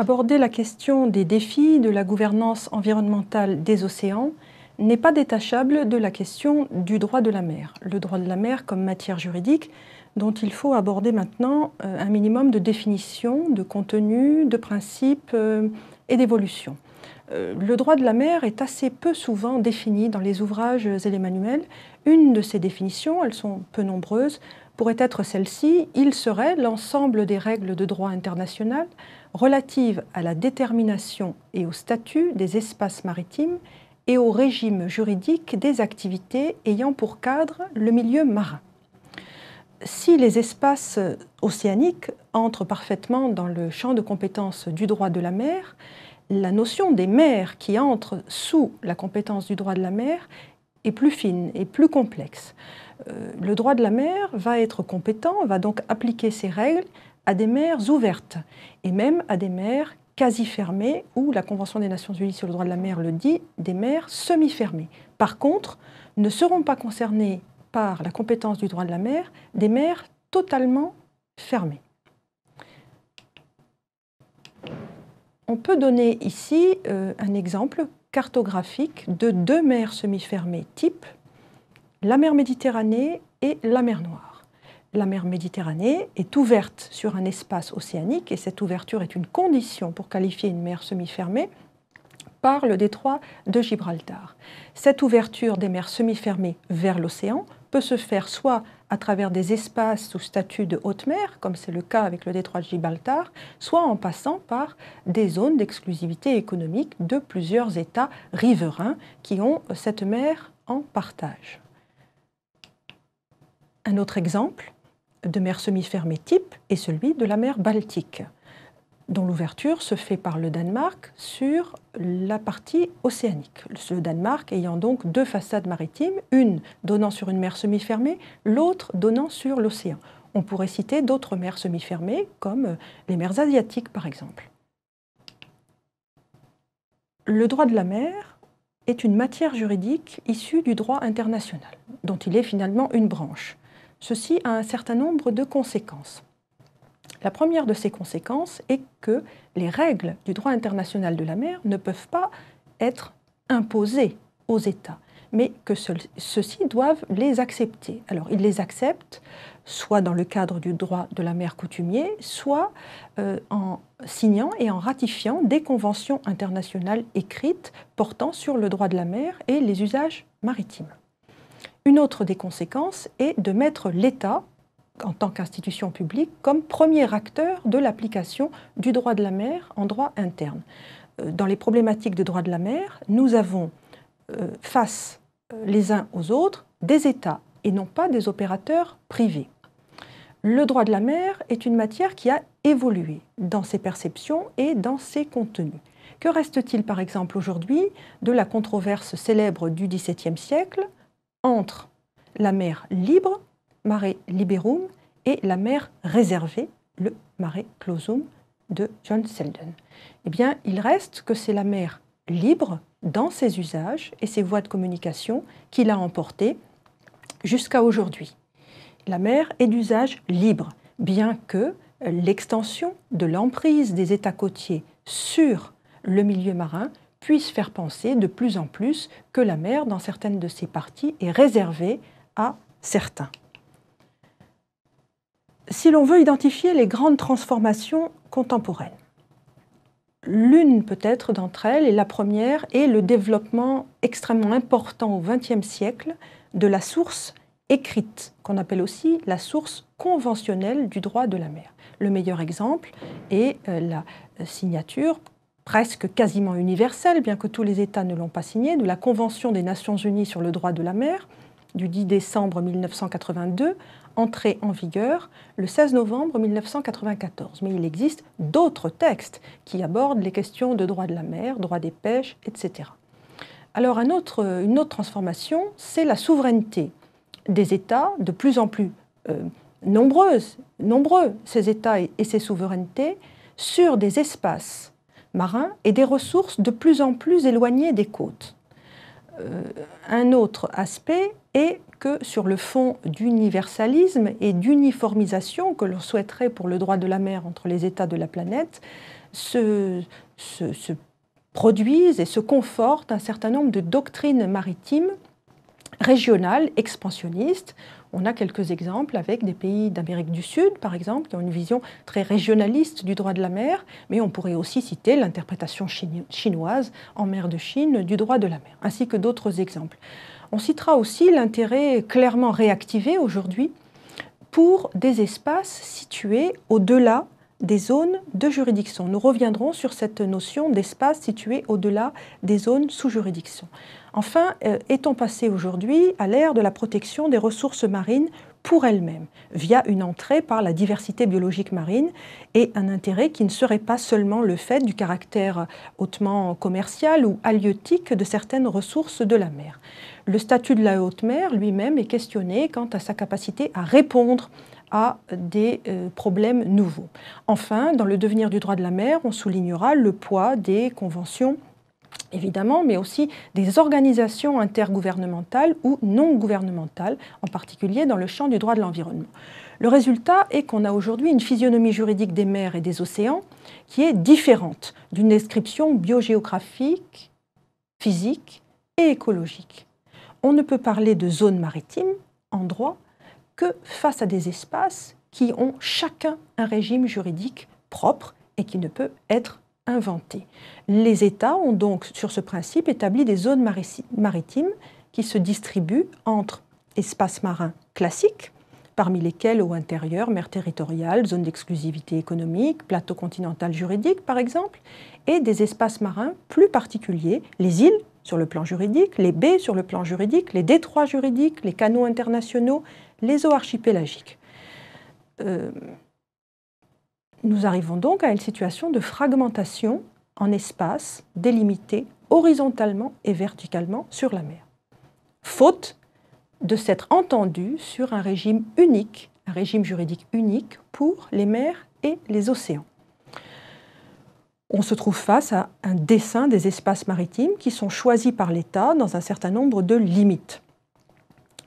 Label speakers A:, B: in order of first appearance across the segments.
A: Aborder la question des défis de la gouvernance environnementale des océans n'est pas détachable de la question du droit de la mer, le droit de la mer comme matière juridique dont il faut aborder maintenant euh, un minimum de définition, de contenu, de principes euh, et d'évolution. Euh, le droit de la mer est assez peu souvent défini dans les ouvrages et les manuels. Une de ces définitions, elles sont peu nombreuses, pourrait être celle-ci, il serait l'ensemble des règles de droit international relatives à la détermination et au statut des espaces maritimes et au régime juridique des activités ayant pour cadre le milieu marin. Si les espaces océaniques entrent parfaitement dans le champ de compétence du droit de la mer, la notion des mers qui entrent sous la compétence du droit de la mer est plus fine et plus complexe. Euh, le droit de la mer va être compétent, va donc appliquer ses règles à des mers ouvertes et même à des mers quasi fermées, où la Convention des Nations Unies sur le droit de la mer le dit, des mers semi-fermées. Par contre, ne seront pas concernées par la compétence du droit de la mer des mers totalement fermées. On peut donner ici euh, un exemple cartographique de deux mers semi-fermées type la mer Méditerranée et la mer Noire. La mer Méditerranée est ouverte sur un espace océanique et cette ouverture est une condition pour qualifier une mer semi-fermée par le détroit de Gibraltar. Cette ouverture des mers semi-fermées vers l'océan peut se faire soit à travers des espaces sous statut de haute mer, comme c'est le cas avec le détroit de Gibraltar, soit en passant par des zones d'exclusivité économique de plusieurs États riverains qui ont cette mer en partage. Un autre exemple de mer semi-fermée type est celui de la mer Baltique, dont l'ouverture se fait par le Danemark sur la partie océanique. Le Danemark ayant donc deux façades maritimes, une donnant sur une mer semi-fermée, l'autre donnant sur l'océan. On pourrait citer d'autres mers semi-fermées, comme les mers asiatiques par exemple. Le droit de la mer est une matière juridique issue du droit international, dont il est finalement une branche. Ceci a un certain nombre de conséquences. La première de ces conséquences est que les règles du droit international de la mer ne peuvent pas être imposées aux États, mais que ceux-ci doivent les accepter. Alors ils les acceptent soit dans le cadre du droit de la mer coutumier, soit euh, en signant et en ratifiant des conventions internationales écrites portant sur le droit de la mer et les usages maritimes. Une autre des conséquences est de mettre l'État, en tant qu'institution publique, comme premier acteur de l'application du droit de la mer en droit interne. Euh, dans les problématiques de droit de la mer, nous avons euh, face euh, les uns aux autres des États et non pas des opérateurs privés. Le droit de la mer est une matière qui a évolué dans ses perceptions et dans ses contenus. Que reste-t-il par exemple aujourd'hui de la controverse célèbre du XVIIe siècle entre la mer libre, mare liberum, et la mer réservée, le mare clausum de John Selden Eh bien, il reste que c'est la mer libre dans ses usages et ses voies de communication qui l'a emportée jusqu'à aujourd'hui. La mer est d'usage libre, bien que l'extension de l'emprise des États côtiers sur le milieu marin puisse faire penser de plus en plus que la mer, dans certaines de ses parties, est réservée à certains. Si l'on veut identifier les grandes transformations contemporaines, l'une peut-être d'entre elles, et la première, est le développement extrêmement important au XXe siècle de la source écrite, qu'on appelle aussi la source conventionnelle du droit de la mer. Le meilleur exemple est euh, la signature presque quasiment universelle, bien que tous les États ne l'ont pas signée, de la Convention des Nations Unies sur le droit de la mer du 10 décembre 1982, entrée en vigueur le 16 novembre 1994. Mais il existe d'autres textes qui abordent les questions de droit de la mer, droit des pêches, etc. Alors une autre transformation, c'est la souveraineté des États, de plus en plus euh, nombreuses, nombreux ces États et ces souverainetés, sur des espaces marins et des ressources de plus en plus éloignées des côtes. Euh, un autre aspect est que sur le fond d'universalisme et d'uniformisation que l'on souhaiterait pour le droit de la mer entre les États de la planète, se produisent et se confortent un certain nombre de doctrines maritimes régionales expansionnistes on a quelques exemples avec des pays d'Amérique du Sud, par exemple, qui ont une vision très régionaliste du droit de la mer, mais on pourrait aussi citer l'interprétation chinoise en mer de Chine du droit de la mer, ainsi que d'autres exemples. On citera aussi l'intérêt clairement réactivé aujourd'hui pour des espaces situés au-delà des zones de juridiction. Nous reviendrons sur cette notion d'espace situé au-delà des zones sous juridiction. Enfin, euh, est-on passé aujourd'hui à l'ère de la protection des ressources marines pour elles-mêmes, via une entrée par la diversité biologique marine et un intérêt qui ne serait pas seulement le fait du caractère hautement commercial ou halieutique de certaines ressources de la mer. Le statut de la haute mer lui-même est questionné quant à sa capacité à répondre à des euh, problèmes nouveaux. Enfin, dans le devenir du droit de la mer, on soulignera le poids des conventions évidemment, mais aussi des organisations intergouvernementales ou non gouvernementales, en particulier dans le champ du droit de l'environnement. Le résultat est qu'on a aujourd'hui une physionomie juridique des mers et des océans qui est différente d'une description biogéographique, physique et écologique. On ne peut parler de zone maritime en droit que face à des espaces qui ont chacun un régime juridique propre et qui ne peut être inventé. Les États ont donc, sur ce principe, établi des zones maritimes qui se distribuent entre espaces marins classiques, parmi lesquels au intérieur, mer territoriale, zone d'exclusivité économique, plateau continental juridique par exemple, et des espaces marins plus particuliers, les îles sur le plan juridique, les baies sur le plan juridique, les détroits juridiques, les canaux internationaux, les eaux archipélagiques. Euh, nous arrivons donc à une situation de fragmentation en espace délimité horizontalement et verticalement sur la mer, faute de s'être entendu sur un régime unique, un régime juridique unique pour les mers et les océans. On se trouve face à un dessin des espaces maritimes qui sont choisis par l'État dans un certain nombre de limites.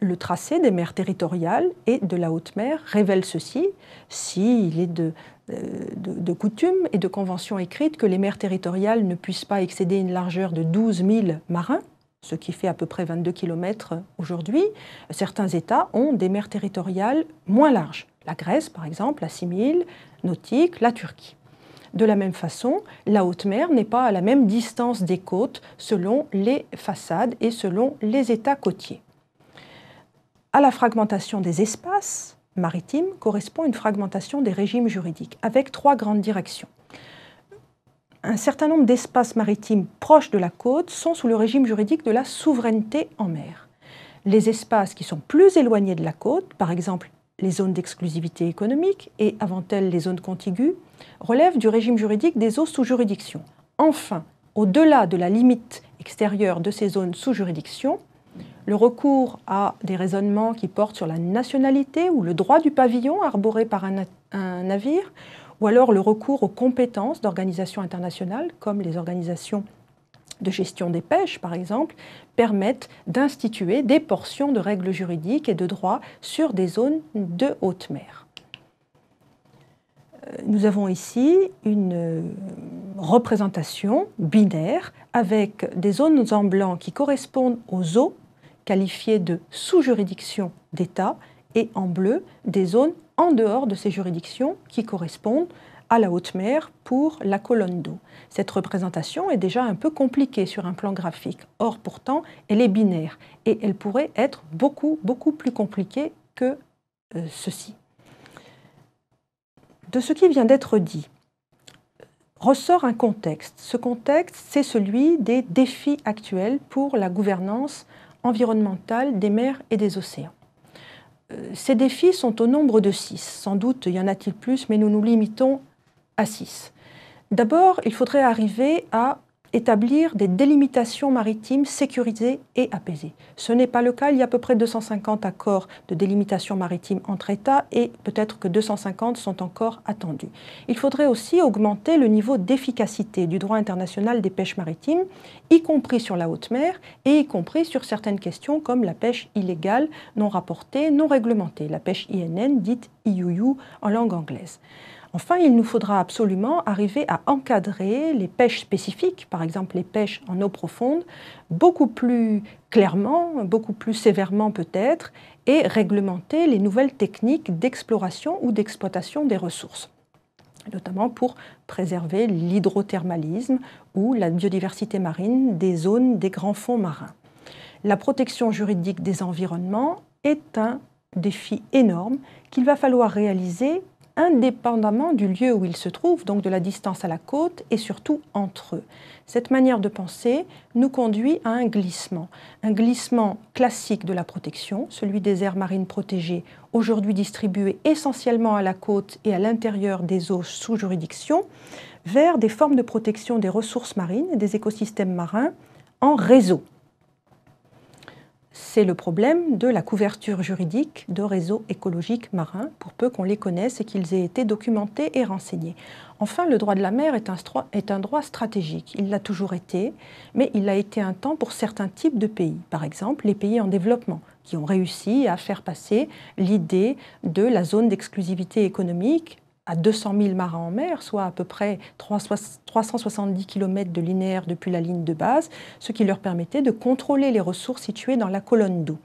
A: Le tracé des mers territoriales et de la haute mer révèle ceci. S'il est de euh, de, coutumes et de conventions écrites que les mers territoriales ne puissent pas excéder une largeur de 12 000 marins, ce qui fait à peu près 22 km aujourd'hui. Certains États ont des mers territoriales moins larges. La Grèce, par exemple, la 6 000 nautiques, la Turquie. De la même façon, la haute mer n'est pas à la même distance des côtes selon les façades et selon les États côtiers. À la fragmentation des espaces, maritime correspond à une fragmentation des régimes juridiques, avec trois grandes directions. Un certain nombre d'espaces maritimes proches de la côte sont sous le régime juridique de la souveraineté en mer. Les espaces qui sont plus éloignés de la côte, par exemple les zones d'exclusivité économique et avant elles les zones contiguës, relèvent du régime juridique des eaux sous juridiction. Enfin, au-delà de la limite extérieure de ces zones sous juridiction, le recours à des raisonnements qui portent sur la nationalité ou le droit du pavillon arboré par un, navire, ou alors le recours aux compétences d'organisations internationales comme les organisations de gestion des pêches, par exemple, permettent d'instituer des portions de règles juridiques et de droit sur des zones de haute mer. Euh, nous avons ici une euh, représentation binaire avec des zones en blanc qui correspondent aux eaux qualifiées de sous juridiction d'État et en bleu des zones en dehors de ces juridictions qui correspondent à la haute mer pour la colonne d'eau. Cette représentation est déjà un peu compliquée sur un plan graphique. Or, pourtant, elle est binaire et elle pourrait être beaucoup, beaucoup plus compliquée que euh, ceci. De ce qui vient d'être dit, ressort un contexte. Ce contexte, c'est celui des défis actuels pour la gouvernance environnementale des mers et des océans. Euh, ces défis sont au nombre de six. Sans doute y en a-t-il plus, mais nous nous limitons à six. D'abord, il faudrait arriver à établir des délimitations maritimes sécurisées et apaisées. Ce n'est pas le cas, il y a à peu près 250 accords de délimitation maritime entre États et peut-être que 250 sont encore attendus. Il faudrait aussi augmenter le niveau d'efficacité du droit international des pêches maritimes, y compris sur la haute mer et y compris sur certaines questions comme la pêche illégale, non rapportée, non réglementée, la pêche INN dite IUU en langue anglaise. Enfin, il nous faudra absolument arriver à encadrer les pêches spécifiques, par exemple les pêches en eau profonde, beaucoup plus clairement, beaucoup plus sévèrement peut-être, et réglementer les nouvelles techniques d'exploration ou d'exploitation des ressources notamment pour préserver l'hydrothermalisme ou la biodiversité marine des zones des grands fonds marins. La protection juridique des environnements est un défi énorme qu'il va falloir réaliser indépendamment du lieu où ils se trouvent, donc de la distance à la côte et surtout entre eux. Cette manière de penser nous conduit à un glissement, un glissement classique de la protection, celui des aires marines protégées, aujourd'hui distribuées essentiellement à la côte et à l'intérieur des eaux sous juridiction, vers des formes de protection des ressources marines et des écosystèmes marins en réseau c'est le problème de la couverture juridique de réseaux écologiques marins, pour peu qu'on les connaisse et qu'ils aient été documentés et renseignés. Enfin, le droit de la mer est un, droit stratégique. Il l'a toujours été, mais il a été un temps pour certains types de pays. Par exemple, les pays en développement, qui ont réussi à faire passer l'idée de la zone d'exclusivité économique à 200 000 marins en mer, soit à peu près 370 km de linéaire depuis la ligne de base, ce qui leur permettait de contrôler les ressources situées dans la colonne d'eau.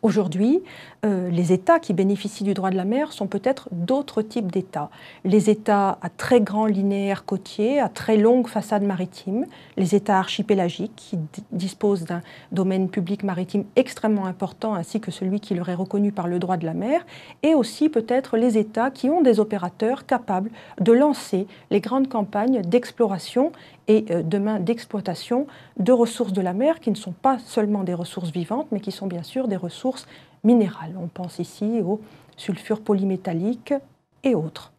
A: Aujourd'hui, euh, les États qui bénéficient du droit de la mer sont peut-être d'autres types d'États. Les États à très grands linéaires côtiers, à très longues façades maritimes, les États archipélagiques qui disposent d'un domaine public maritime extrêmement important ainsi que celui qui leur est reconnu par le droit de la mer, et aussi peut-être les États qui ont des opérateurs capables de lancer les grandes campagnes d'exploration et euh, demain d'exploitation de ressources de la mer qui ne sont pas seulement des ressources vivantes, mais qui sont bien sûr des ressources minérales. On pense ici au sulfure polymétallique et autres.